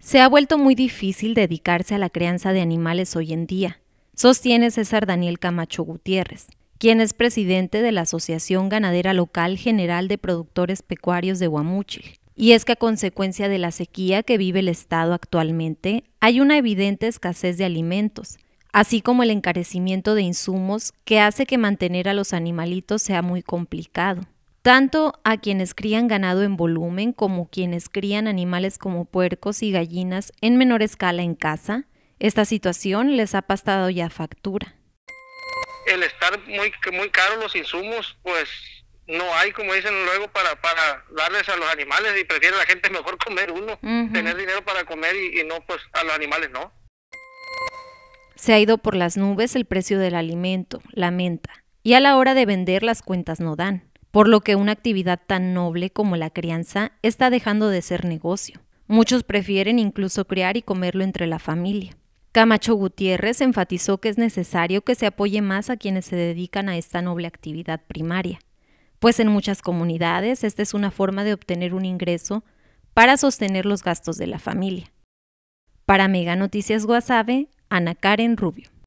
Se ha vuelto muy difícil dedicarse a la crianza de animales hoy en día, sostiene César Daniel Camacho Gutiérrez, quien es presidente de la Asociación Ganadera Local General de Productores Pecuarios de Guamúchil. Y es que a consecuencia de la sequía que vive el Estado actualmente, hay una evidente escasez de alimentos, así como el encarecimiento de insumos que hace que mantener a los animalitos sea muy complicado tanto a quienes crían ganado en volumen como quienes crían animales como puercos y gallinas en menor escala en casa, esta situación les ha pasado ya factura. El estar muy, muy caro los insumos, pues no hay, como dicen luego, para, darles a los animales y prefiere la gente mejor comer uno, tener dinero para comer y, no, pues a los animales no. Se ha ido por las nubes el precio del alimento, la menta, y a la hora de vender las cuentas no dan por lo que una actividad tan noble como la crianza está dejando de ser negocio. Muchos prefieren incluso criar y comerlo entre la familia. Camacho Gutiérrez enfatizó que es necesario que se apoye más a quienes se dedican a esta noble actividad primaria, pues en muchas comunidades esta es una forma de obtener un ingreso para sostener los gastos de la familia. Para Mega Noticias Guasave, Ana Karen Rubio.